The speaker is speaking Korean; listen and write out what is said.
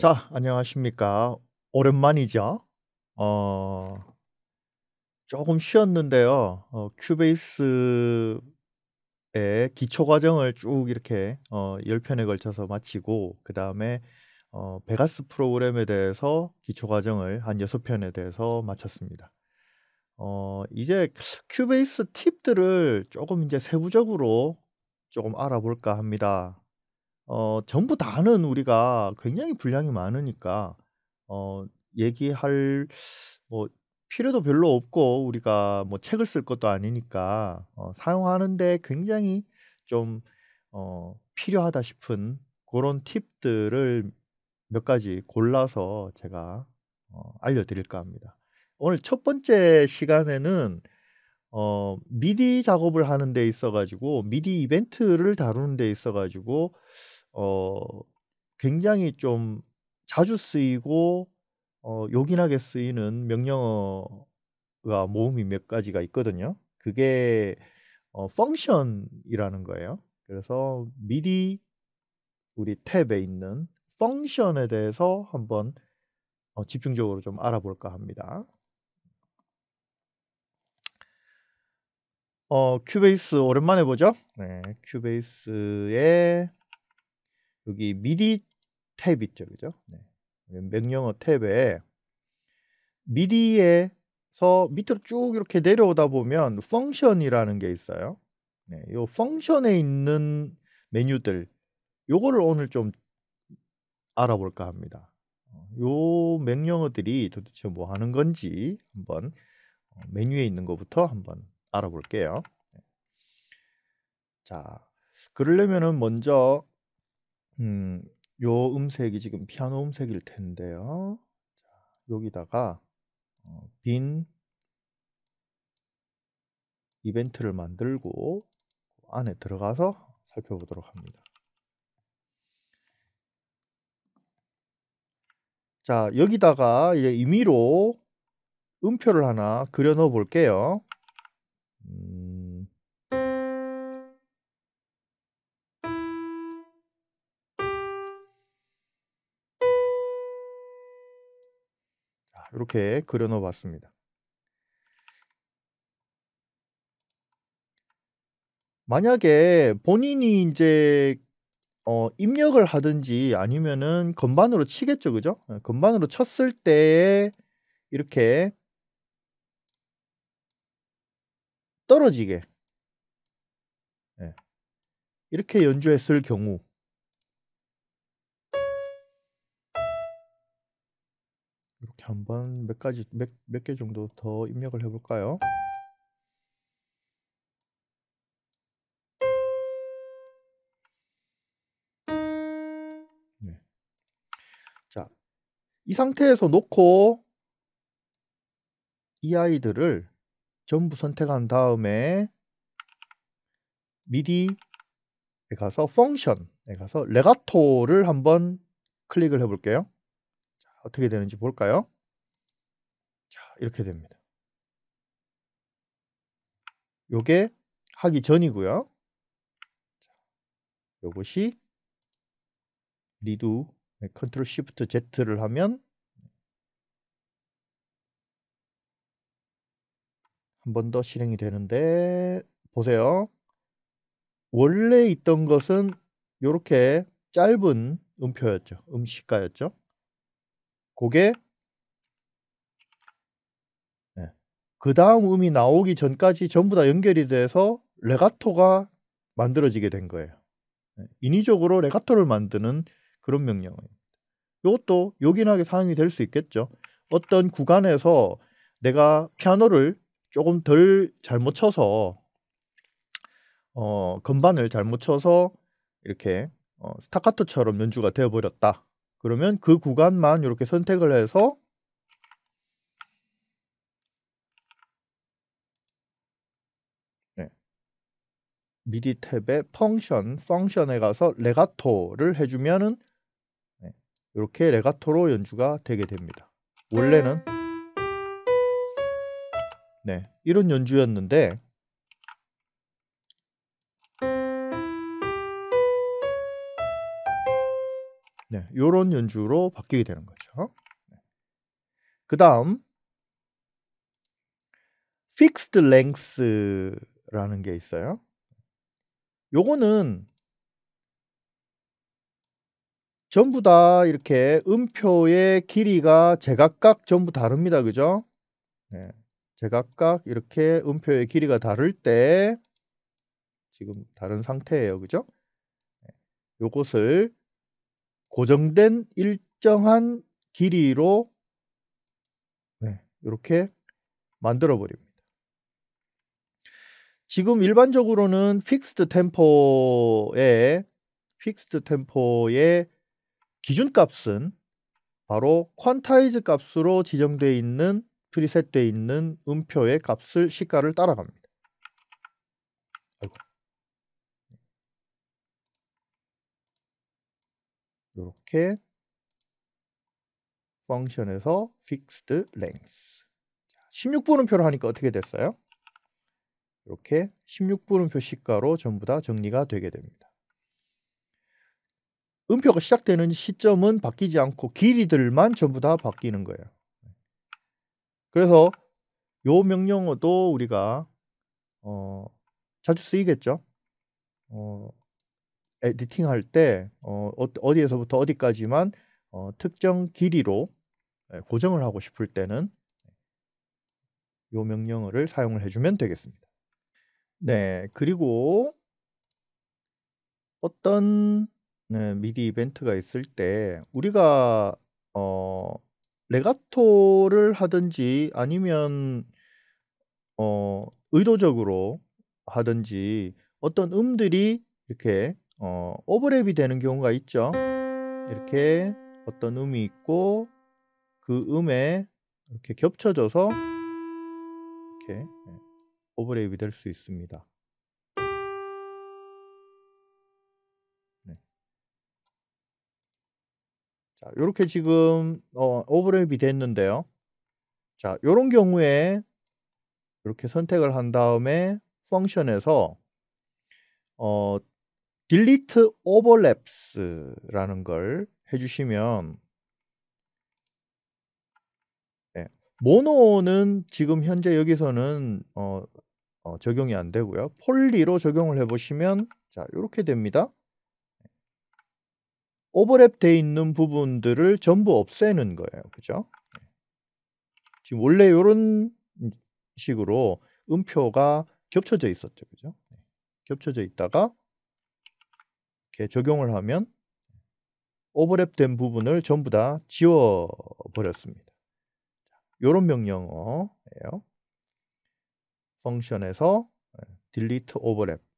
자, 안녕하십니까. 오랜만이죠. 어, 조금 쉬었는데요. 어, 큐베이스의 기초 과정을 쭉 이렇게 어, 10편에 걸쳐서 마치고 그 다음에 어, 베가스 프로그램에 대해서 기초 과정을 한 6편에 대해서 마쳤습니다. 어, 이제 큐베이스 팁들을 조금 이제 세부적으로 조금 알아볼까 합니다. 어, 전부 다는 우리가 굉장히 분량이 많으니까 어, 얘기할 뭐 필요도 별로 없고 우리가 뭐 책을 쓸 것도 아니니까 어, 사용하는데 굉장히 좀 어, 필요하다 싶은 그런 팁들을 몇 가지 골라서 제가 어, 알려드릴까 합니다. 오늘 첫 번째 시간에는 어, 미디 작업을 하는 데 있어가지고 미디 이벤트를 다루는 데 있어가지고 어 굉장히 좀 자주 쓰이고 어 요긴하게 쓰이는 명령어가 모음이 몇 가지가 있거든요. 그게 어 펑션이라는 거예요. 그래서 미리 우리 탭에 있는 펑션에 대해서 한번 어, 집중적으로 좀 알아볼까 합니다. 어, 큐베이스 오랜만에 보죠? 네, 큐베이스의 여기 미디 탭 있죠, 그죠? 네. 명령어 탭에 미디에서 밑으로 쭉 이렇게 내려오다 보면 펑션이라는 게 있어요. 네, 요 펑션에 있는 메뉴들 요거를 오늘 좀 알아볼까 합니다. 어, 요 명령어들이 도대체 뭐 하는 건지 한번 어, 메뉴에 있는 것부터 한번 알아볼게요. 네. 자, 그러려면은 먼저 음, 요 음색이 지금 피아노 음색일 텐데요. 자, 여기다가 어, 빈 이벤트를 만들고 안에 들어가서 살펴보도록 합니다. 자, 여기다가 이제 임의로 음표를 하나 그려 넣어 볼게요. 음, 이렇게 그려놓았습니다 만약에 본인이 이제 어, 입력을 하든지 아니면은 건반으로 치겠죠, 그죠? 예, 건반으로 쳤을 때 이렇게 떨어지게 네. 이렇게 연주했을 경우 한번 몇 가지 몇 몇 개 정도 더 입력을 해볼까요? 네. 자, 이 상태에서 놓고 이 아이들을 전부 선택한 다음에 미디에 가서 펑션에 가서 레가토를 한번 클릭을 해볼게요. 어떻게 되는지 볼까요? 자, 이렇게 됩니다. 요게 하기 전이고요. 요것이 리두 네, 컨트롤 시프트 Z를 하면 한 번 더 실행이 되는데 보세요. 원래 있던 것은 이렇게 짧은 음표였죠. 음시가였죠. 그게 네. 예, 그 다음 음이 나오기 전까지 전부 다 연결이 돼서 레가토가 만들어지게 된 거예요. 네. 인위적으로 레가토를 만드는 그런 명령입니다. 이것도 요긴하게 사용이 될 수 있겠죠. 어떤 구간에서 내가 피아노를 조금 덜 잘못 쳐서 어, 건반을 잘못 쳐서 이렇게 어, 스타카토처럼 연주가 되어버렸다. 그러면 그 구간만 이렇게 선택을 해서 네. 미디 탭에 펑션, 펑션에 가서 레가토를 해주면은 네, 이렇게 레가토로 연주가 되게 됩니다. 원래는 음. 네 이런 연주였는데 네, 요런 연주로 바뀌게 되는 거죠. 네. 그 다음 fixed length라는 게 있어요. 요거는 전부 다 이렇게 음표의 길이가 제각각 전부 다릅니다. 그죠? 네. 제각각 이렇게 음표의 길이가 다를 때 지금 다른 상태예요. 그죠? 네, 요것을 고정된 일정한 길이로 네, 이렇게 만들어 버립니다. 지금 일반적으로는 픽스드 템포의 픽스드 템포의 기준값은 바로 퀀타이즈 값으로 지정되어 있는 프리셋되어 있는 음표의 값을 시가를 따라갑니다. 이렇게 f u n c t i o n 에서 fixed length 16분음표를 하니까 어떻게 됐어요? 이렇게 16분음표 시가로 전부 다 정리가 되게 됩니다. 음표가 시작되는 시점은 바뀌지 않고 길이들만 전부 다 바뀌는 거예요. 그래서 이 명령어도 우리가 어, 자주 쓰이겠죠. 어, 에디팅할 때 어, 어, 어디에서부터 어디까지만 어, 특정 길이로 예, 고정을 하고 싶을 때는 이 명령어를 사용을 해주면 되겠습니다. 네, 네, 그리고 어떤 네, 미디 이벤트가 있을 때 우리가 어, 레가토를 하든지 아니면 어, 의도적으로 하든지 어떤 음들이 이렇게 어, 오버랩이 되는 경우가 있죠. 이렇게 어떤 음이 있고 그 음에 이렇게 겹쳐져서 이렇게 오버랩이 예, 될수 있습니다. 네. 자, 이렇게 지금 어, 오버랩이 됐는데요. 자, 이런 경우에 이렇게 선택을 한 다음에 펑션에서 어, 딜리트 오버랩스라는걸 해주시면 네. 모노는 지금 현재 여기서는 어, 어, 적용이 안 되고요. 폴리로 적용을 해보시면 자 이렇게 됩니다. 오버랩돼 있는 부분들을 전부 없애는 거예요. 그죠? 예. 지금 원래 이런 식으로 음표가 겹쳐져 있었죠. 그죠? 예. 겹쳐져 있다가 이렇게 적용을 하면 오버랩된 부분을 전부 다 지워버렸습니다. 이런 명령어예요. 펑션에서 네, delete overlap